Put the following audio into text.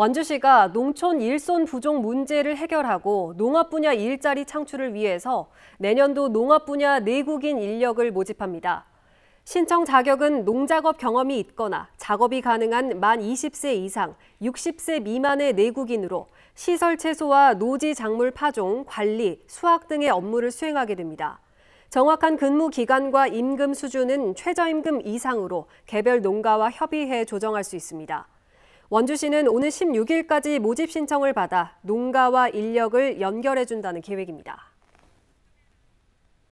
완주시가 농촌 일손 부족 문제를 해결하고 농업 분야 일자리 창출을 위해서 내년도 농업 분야 내국인 인력을 모집합니다. 신청 자격은 농작업 경험이 있거나 작업이 가능한 만 20세 이상 60세 미만의 내국인으로 시설 채소와 노지 작물 파종, 관리, 수확 등의 업무를 수행하게 됩니다. 정확한 근무 기간과 임금 수준은 최저임금 이상으로 개별 농가와 협의해 조정할 수 있습니다. 원주시는 오는 16일까지 모집 신청을 받아 농가와 인력을 연결해 준다는 계획입니다.